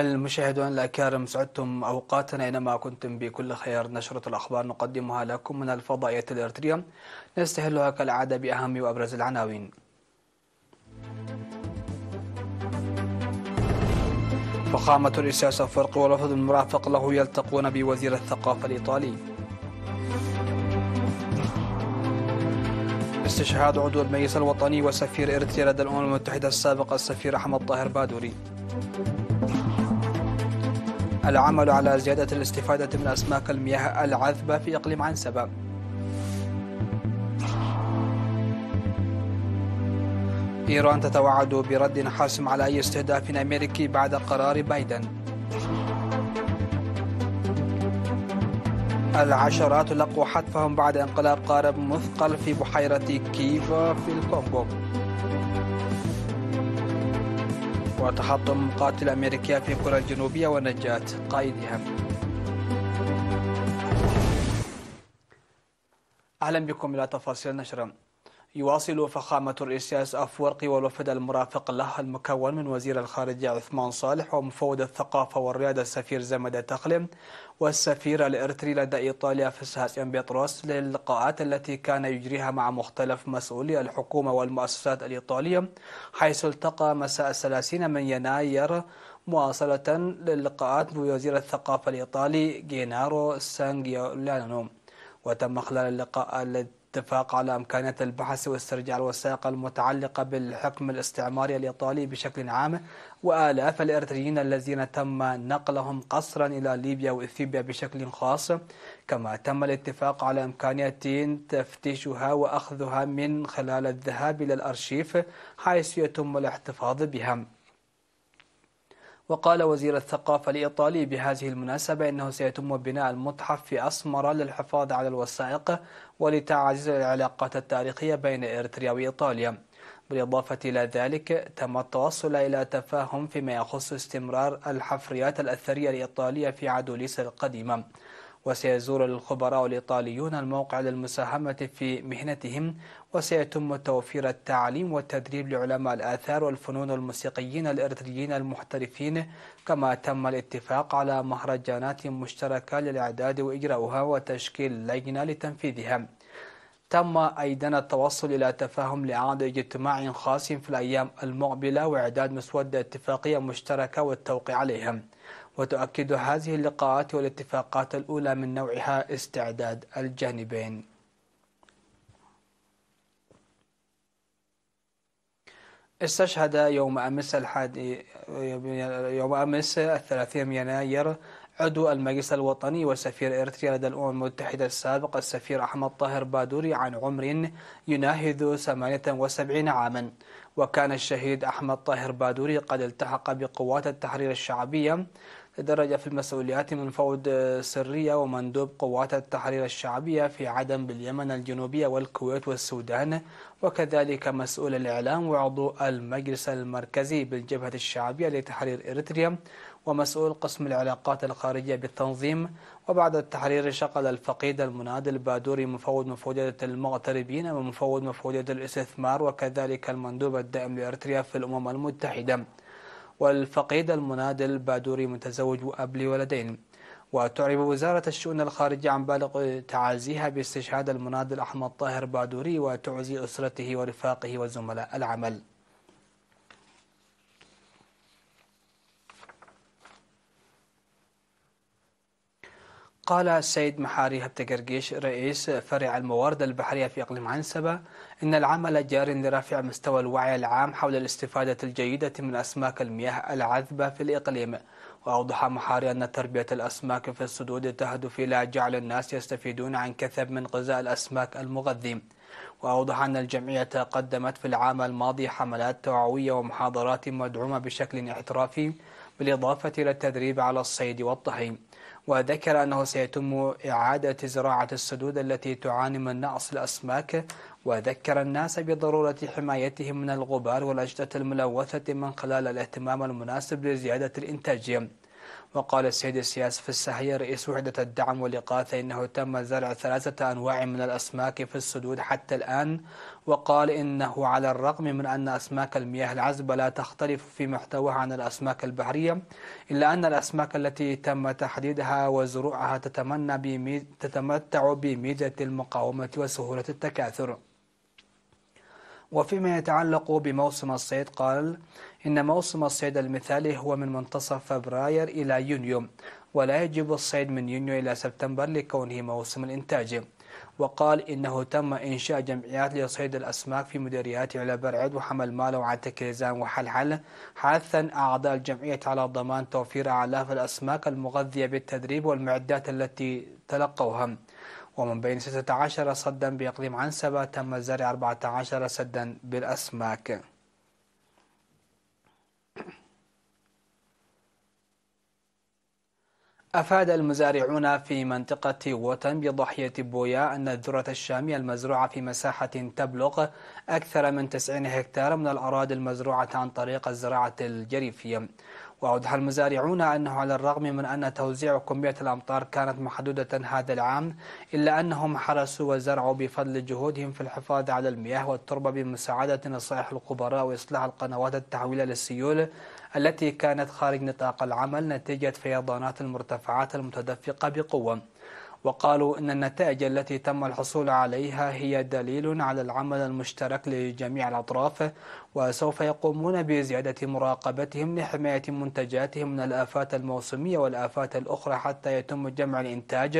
المشاهدون الأكارم سعدتم أوقاتنا أينما كنتم بكل خير نشرة الأخبار نقدمها لكم من الفضائية الإرترية نستهلها كالعادة بأهم وأبرز العناوين فخامة الرئيس فرق والوفد المرافق له يلتقون بوزير الثقافة الإيطالي استشهاد عضو المجلس الوطني وسفير إرتريا لدى الأمم المتحدة السابق السفير أحمد طاهر بادوري العمل على زيادة الاستفادة من أسماك المياه العذبة في إقليم عنسبة إيران تتوعد برد حاسم على أي استهداف أمريكي بعد قرار بايدن العشرات لقوا حتفهم بعد انقلاب قارب مثقل في بحيرة كيفا في الكونغو وتحطم مقاتل أمريكية في كوريا الجنوبية ونجاة قائدها أهلا بكم إلى تفاصيل نشرة يواصل فخامة الرئيس أفورقي والوفد المرافق له المكون من وزير الخارجية عثمان صالح ومفوض الثقافة والرياضة السفير زمد تقلم والسفير الإرتري لدى إيطاليا فسهاس بيطروس للقاءات التي كان يجريها مع مختلف مسؤولي الحكومة والمؤسسات الإيطالية حيث التقى مساء 30 من يناير مواصلة للقاءات بوزير الثقافة الإيطالي جينارو سانجيولانو وتم خلال اللقاء الذي اتفاق على إمكانية البحث واسترجاع الوثائق المتعلقة بالحكم الاستعماري الإيطالي بشكل عام وآلاف الإرتريين الذين تم نقلهم قصرا إلى ليبيا وإثيوبيا بشكل خاص كما تم الاتفاق على إمكانية تفتيشها وأخذها من خلال الذهاب إلى الأرشيف حيث يتم الاحتفاظ بها وقال وزير الثقافة الإيطالي بهذه المناسبة أنه سيتم بناء المتحف في أسمرة للحفاظ على الوثائق ولتعزيز العلاقات التاريخية بين إريتريا وإيطاليا بالإضافة إلى ذلك تم التوصل إلى تفاهم فيما يخص استمرار الحفريات الأثرية الإيطالية في عدوليس القديمة وسيزور الخبراء الإيطاليون الموقع للمساهمة في مهنتهم وسيتم توفير التعليم والتدريب لعلماء الآثار والفنون الموسيقيين الإرتريين المحترفين كما تم الاتفاق على مهرجانات مشتركة للإعداد وإجراؤها وتشكيل لجنة لتنفيذها تم أيضا التوصل إلى تفاهم لإعادة اجتماع خاص في الأيام المقبلة وإعداد مسودة اتفاقية مشتركة والتوقيع عليها وتؤكد هذه اللقاءات والاتفاقات الأولى من نوعها استعداد الجانبين استشهد يوم أمس الحادي يوم أمس الثلاثين من يناير عضو المجلس الوطني وسفير إريتريا لدى الأمم المتحدة السابق السفير أحمد طاهر بادوري عن عمر يناهز 78 عاما وكان الشهيد أحمد طاهر بادوري قد التحق بقوات التحرير الشعبية درجة في المسؤوليات من فوض سرية ومندوب قوات التحرير الشعبية في عدن باليمن الجنوبية والكويت والسودان وكذلك مسؤول الإعلام وعضو المجلس المركزي بالجبهة الشعبية لتحرير إريتريا ومسؤول قسم العلاقات الخارجية بالتنظيم وبعد التحرير شغل الفقيد المنادي البادوري مفوض مفوضية المغتربين ومفوض مفوضية الاستثمار وكذلك المندوب الدائم لإريتريا في الأمم المتحدة والفقيد المنادي البادوري متزوج وأب لولدين وتعرب وزارة الشؤون الخارجية عن بالغ تعازيها باستشهاد المنادي أحمد طاهر بادوري وتعزي أسرته ورفاقه وزملاء العمل قال السيد محاري هبتقرقيش رئيس فرع الموارد البحرية في إقليم عنسبة إن العمل جار لرفع مستوى الوعي العام حول الاستفادة الجيدة من أسماك المياه العذبة في الإقليم وأوضح محاري أن تربية الأسماك في السدود تهدف إلى جعل الناس يستفيدون عن كثب من غذاء الأسماك المغذي وأوضح أن الجمعية قدمت في العام الماضي حملات توعوية ومحاضرات مدعومة بشكل احترافي بالإضافة إلى التدريب على الصيد والطحين وذكر أنه سيتم إعادة زراعة السدود التي تعاني من نقص الأسماك وذكر الناس بضرورة حمايتهم من الغبار والأجدة الملوثة من خلال الاهتمام المناسب لزيادة الإنتاجية وقال السيد السياس في السحية رئيس وحدة الدعم والإغاثة إنه تم زرع ثلاثة أنواع من الأسماك في السدود حتى الآن وقال إنه على الرغم من أن أسماك المياه العذبة لا تختلف في محتواها عن الأسماك البحرية إلا أن الأسماك التي تم تحديدها وزروعها تتمنى بميز... تتمتع بميزة المقاومة وسهولة التكاثر وفيما يتعلق بموسم الصيد قال إن موسم الصيد المثالي هو من منتصف فبراير إلى يونيو ولا يجب الصيد من يونيو إلى سبتمبر لكونه موسم الإنتاج وقال إنه تم إنشاء جمعيات لصيد الأسماك في مديريات على برعد وحمل مالة وعتكرزان وحلحل حثا أعضاء الجمعية على ضمان توفير أعلاف الأسماك المغذية بالتدريب والمعدات التي تلقوها ومن بين 16 صدا بإقليم عنسبة تم زرع 14 سدا بالأسماك أفاد المزارعون في منطقة وطن بضحية بويا أن الذرة الشامية المزروعة في مساحة تبلغ أكثر من 90 هكتار من الأراضي المزروعة عن طريق الزراعة الجريفية وأوضح المزارعون أنه على الرغم من أن توزيع كمية الأمطار كانت محدودة هذا العام إلا أنهم حرسوا وزرعوا بفضل جهودهم في الحفاظ على المياه والتربة بمساعدة نصائح الخبراء وإصلاح القنوات التحويلة للسيول التي كانت خارج نطاق العمل نتيجة فيضانات المرتفعات المتدفقة بقوة وقالوا أن النتائج التي تم الحصول عليها هي دليل على العمل المشترك لجميع الأطراف وسوف يقومون بزيادة مراقبتهم لحماية منتجاتهم من الآفات الموسمية والآفات الأخرى حتى يتم جمع الإنتاج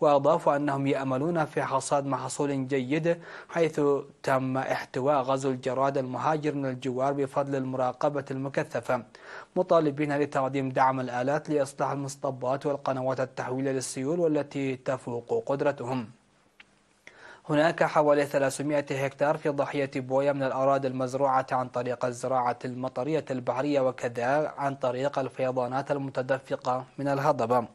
وأضافوا أنهم يأملون في حصاد محصول جيد حيث تم احتواء غزو الجراد المهاجر من الجوار بفضل المراقبة المكثفة مطالبين لتقديم دعم الآلات لإصلاح المصطبات والقنوات التحويل للسيول والتي تفوق قدرتهم هناك حوالي 300 هكتار في ضحية بويا من الأراضي المزروعة عن طريق الزراعة المطرية البحرية وكذا عن طريق الفيضانات المتدفقة من الهضبة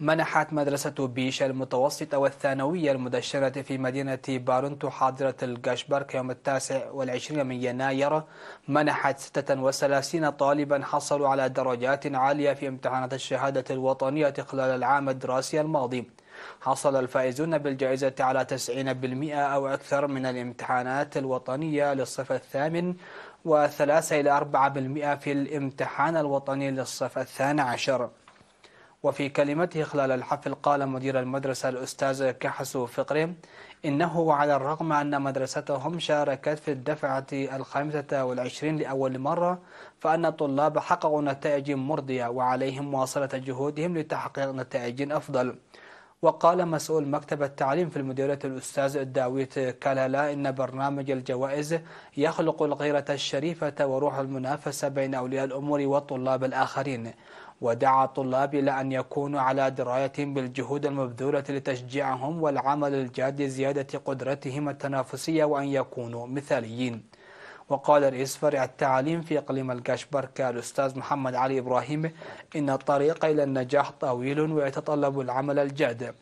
منحت مدرسة بيش المتوسطة والثانوية المدشرة في مدينة بارنتو حاضرة الجاشبرك يوم التاسع والعشرين من يناير منحت 36 طالبا حصلوا على درجات عالية في امتحانات الشهادة الوطنية خلال العام الدراسي الماضي حصل الفائزون بالجائزة على 90% أو أكثر من الامتحانات الوطنية للصف الثامن و3 إلى 4% في الامتحان الوطني للصف الثاني عشر وفي كلمته خلال الحفل قال مدير المدرسة الأستاذ كحسو فقري إنه على الرغم أن مدرستهم شاركت في الدفعة الخامسة والعشرين لأول مرة فأن الطلاب حققوا نتائج مرضية وعليهم مواصلة جهودهم لتحقيق نتائج أفضل وقال مسؤول مكتب التعليم في المديرية الأستاذ داويت كالالا إن برنامج الجوائز يخلق الغيرة الشريفة وروح المنافسة بين أولياء الأمور والطلاب الآخرين ودعا الطلاب إلى أن يكونوا على دراية بالجهود المبذولة لتشجيعهم والعمل الجاد لزيادة قدرتهم التنافسية وأن يكونوا مثاليين وقال رئيس فرع التعليم في إقليم الكشبركة الأستاذ محمد علي إبراهيم إن الطريق إلى النجاح طويل ويتطلب العمل الجاد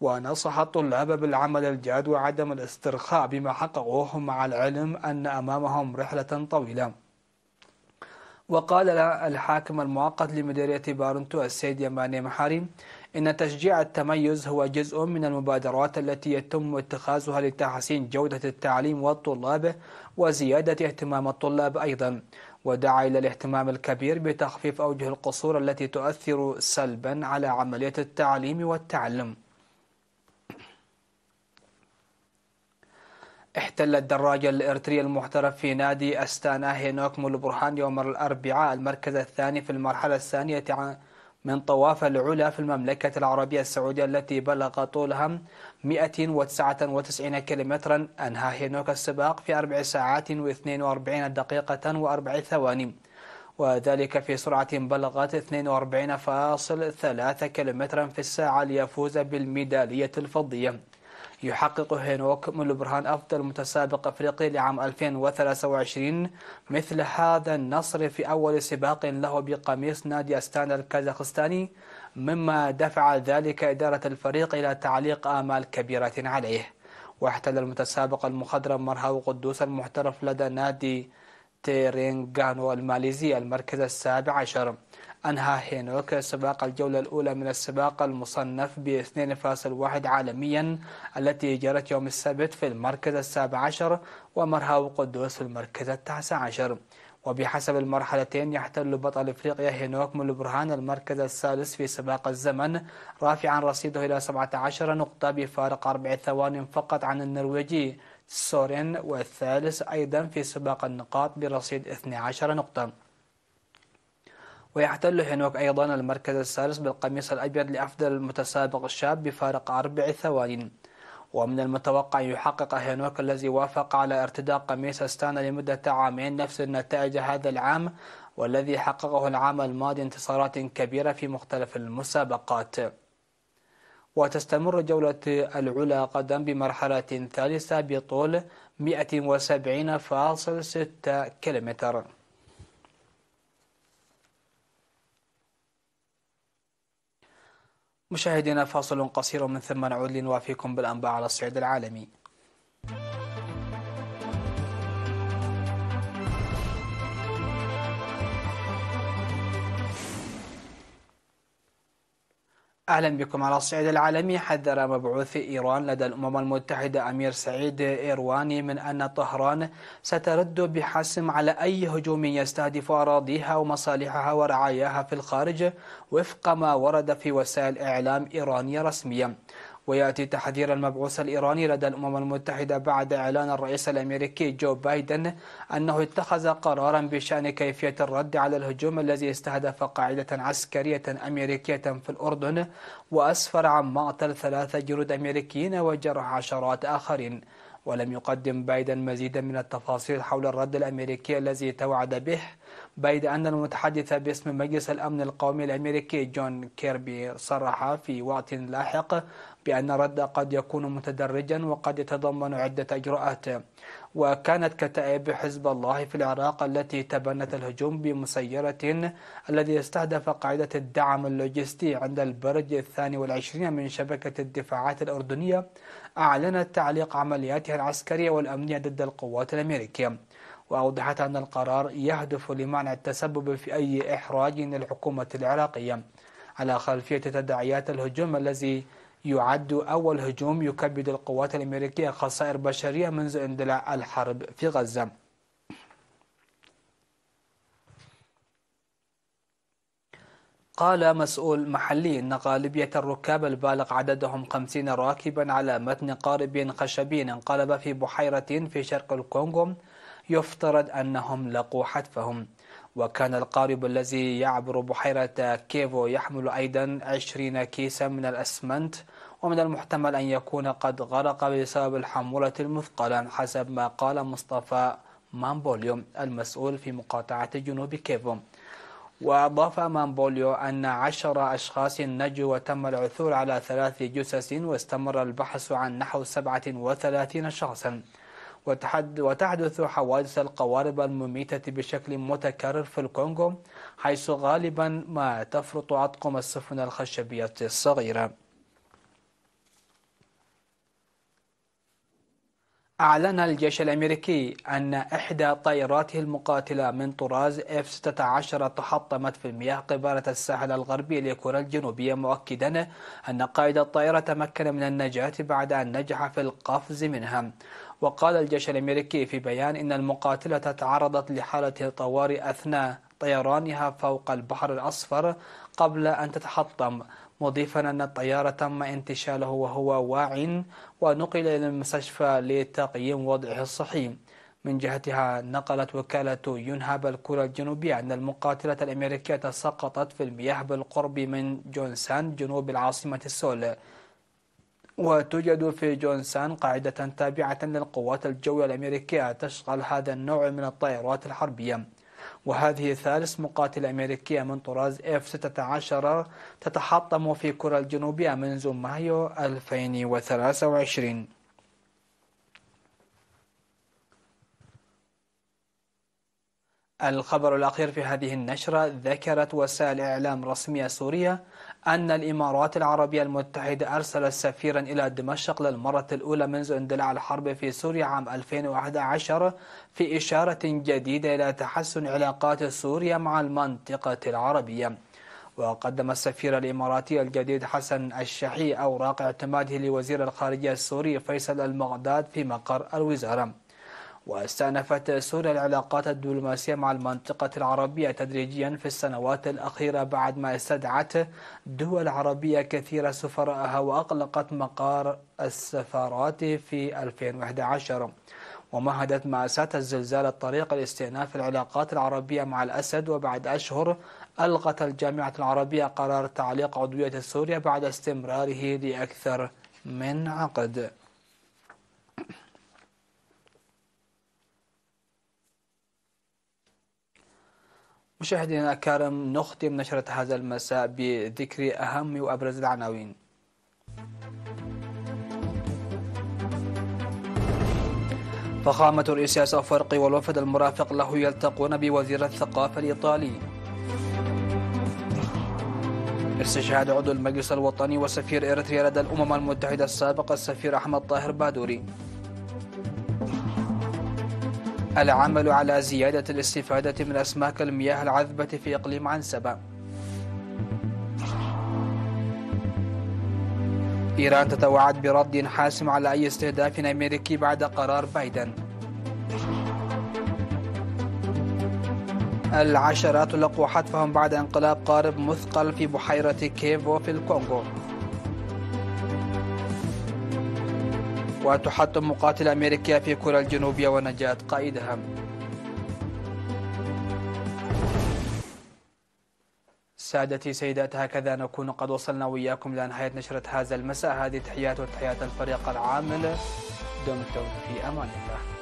ونصح الطلاب بالعمل الجاد وعدم الاسترخاء بما حققوه مع العلم أن أمامهم رحلة طويلة وقال لها الحاكم المؤقت لمديرية بارنتو السيد يماني محاري إن تشجيع التميز هو جزء من المبادرات التي يتم اتخاذها لتحسين جودة التعليم والطلاب وزيادة اهتمام الطلاب أيضا ودعا إلى الاهتمام الكبير بتخفيف أوجه القصور التي تؤثر سلبا على عملية التعليم والتعلم احتل الدراجة الإرترية المحترف في نادي أستانا هينوك مول برهان يوم الأربعاء المركز الثاني في المرحلة الثانية من طواف العلا في المملكة العربية السعودية التي بلغ طولها 199 كيلومترا أنهى هينوك السباق في أربع ساعات و42 دقيقة و4 ثواني وذلك في سرعة بلغت 42.3 كيلومترا في الساعة ليفوز بالميدالية الفضية يحقق هينوك ملبرهان أفضل متسابق أفريقي لعام 2023 مثل هذا النصر في أول سباق له بقميص نادي أستانا الكازاخستاني مما دفع ذلك إدارة الفريق إلى تعليق آمال كبيرة عليه واحتل المتسابق المخضرم مرهو قدوس المحترف لدى نادي تيرينغانو الماليزي المركز السابع عشر أنهى هينوك سباق الجولة الأولى من السباق المصنف ب 2.1 عالميا التي جرت يوم السبت في المركز السابع عشر ومرها قدوس في المركز التاسع عشر وبحسب المرحلتين يحتل بطل افريقيا هينوك من البرهان المركز السادس في سباق الزمن رافعا رصيده الى 17 نقطة بفارق اربع ثوان فقط عن النرويجي سورين والثالث ايضا في سباق النقاط برصيد 12 نقطة ويحتل هنوك أيضا المركز السادس بالقميص الأبيض لأفضل المتسابق الشاب بفارق أربع ثوان ومن المتوقع أن يحقق هنوك الذي وافق على ارتداء قميص أستانا لمدة عامين نفس النتائج هذا العام والذي حققه العام الماضي انتصارات كبيرة في مختلف المسابقات وتستمر جولة العلا قدم بمرحلة ثالثة بطول 170.6 كيلومتر مشاهدينا فاصل قصير ومن ثم نعود لنوافيكم بالأنباء على الصعيد العالمي أهلا بكم على الصعيد العالمي حذر مبعوث إيران لدى الأمم المتحدة أمير سعيد إيرواني من أن طهران سترد بحسم على أي هجوم يستهدف أراضيها ومصالحها ورعاياها في الخارج وفق ما ورد في وسائل إعلام إيرانية رسمية ويأتي تحذير المبعوث الإيراني لدى الأمم المتحدة بعد إعلان الرئيس الأمريكي جو بايدن أنه اتخذ قرارا بشأن كيفية الرد على الهجوم الذي استهدف قاعدة عسكرية أمريكية في الأردن وأسفر عن معطل ثلاثة جنود أمريكيين وجرح عشرات آخرين ولم يقدم بايدن مزيدا من التفاصيل حول الرد الأمريكي الذي توعد به بيد أن المتحدث باسم مجلس الأمن القومي الأمريكي جون كيربي صرح في وقت لاحق بأن الرد قد يكون متدرجا وقد يتضمن عدة إجراءات وكانت كتائب حزب الله في العراق التي تبنت الهجوم بمسيرة الذي استهدف قاعدة الدعم اللوجستي عند البرج الثاني والعشرين من شبكة الدفاعات الأردنية أعلنت تعليق عملياتها العسكرية والأمنية ضد القوات الأمريكية وأوضحت أن القرار يهدف لمنع التسبب في أي إحراج للحكومة العراقية على خلفية تداعيات الهجوم الذي يعد أول هجوم يكبد القوات الأمريكية خسائر بشرية منذ اندلاع الحرب في غزة قال مسؤول محلي أن غالبية الركاب البالغ عددهم 50 راكبا على متن قارب خشبي انقلب في بحيرة في شرق الكونغو يفترض أنهم لقوا حتفهم وكان القارب الذي يعبر بحيرة كيفو يحمل أيضا 20 كيسا من الأسمنت ومن المحتمل أن يكون قد غرق بسبب الحمولة المثقلة حسب ما قال مصطفى مامبوليو المسؤول في مقاطعة جنوب كيفو وأضاف مامبوليو أن عشر أشخاص نجوا وتم العثور على ثلاث جثث واستمر البحث عن نحو 37 شخصا وتحدث حوادث القوارب المميتة بشكل متكرر في الكونغو حيث غالبا ما تفرط عطق السفن الخشبية الصغيرة أعلن الجيش الأمريكي أن إحدى طائراته المقاتلة من طراز F-16 تحطمت في المياه قبالة الساحل الغربي لكوريا الجنوبية مؤكدا أن قائد الطائرة تمكن من النجاة بعد أن نجح في القفز منها وقال الجيش الأمريكي في بيان إن المقاتلة تعرضت لحالة طوارئ أثناء طيرانها فوق البحر الأصفر قبل أن تتحطم مضيفا أن الطيار تم انتشاله وهو واع ونقل إلى المستشفى لتقييم وضعه الصحي من جهتها نقلت وكالة ينهب الكرة الجنوبية أن المقاتلة الأمريكية سقطت في المياه بالقرب من جونسان جنوب العاصمة السول وتوجد في جونسان قاعدة تابعة للقوات الجوية الأمريكية تشغل هذا النوع من الطائرات الحربية وهذه ثالث مقاتلة أمريكية من طراز F-16 تتحطم في كوريا الجنوبية منذ مايو 2023 الخبر الأخير في هذه النشرة ذكرت وسائل إعلام رسمية سورية أن الإمارات العربية المتحدة أرسلت سفيرا إلى دمشق للمرة الأولى منذ اندلاع الحرب في سوريا عام 2011 في إشارة جديدة إلى تحسن علاقات سوريا مع المنطقة العربية وقدم السفير الإماراتي الجديد حسن الشحي أوراق اعتماده لوزير الخارجية السوري فيصل المغداد في مقر الوزارة واستأنفت سوريا العلاقات الدبلوماسية مع المنطقة العربية تدريجيا في السنوات الأخيرة بعد ما استدعت دول عربية كثيرة سفراءها وأغلقت مقار السفارات في 2011 ومهدت مأساة الزلزال الطريق لاستئناف العلاقات العربية مع الأسد وبعد أشهر ألغت الجامعة العربية قرار تعليق عضوية سوريا بعد استمراره لأكثر من عقد مشاهدينا الكرام نختم نشرة هذا المساء بذكر أهم وأبرز العناوين فخامة رئيس الفرق والوفد المرافق له يلتقون بوزير الثقافة الإيطالي استشهاد عضو المجلس الوطني وسفير إريتريا لدى الأمم المتحدة السابق السفير أحمد طاهر بادوري العمل على زيادة الاستفادة من أسماك المياه العذبة في إقليم عنسبة إيران تتوعد برد حاسم على أي استهداف أمريكي بعد قرار بايدن العشرات لقوا حتفهم بعد انقلاب قارب مثقل في بحيرة كيفو في الكونغو وتحطم مقاتل أمريكية في كوريا الجنوبية ونجاة قائدها سادتي سيدات هكذا نكون قد وصلنا وياكم إلى نهاية نشرة هذا المساء هذه تحيات وتحيات الفريق العامل دمتم في أمان الله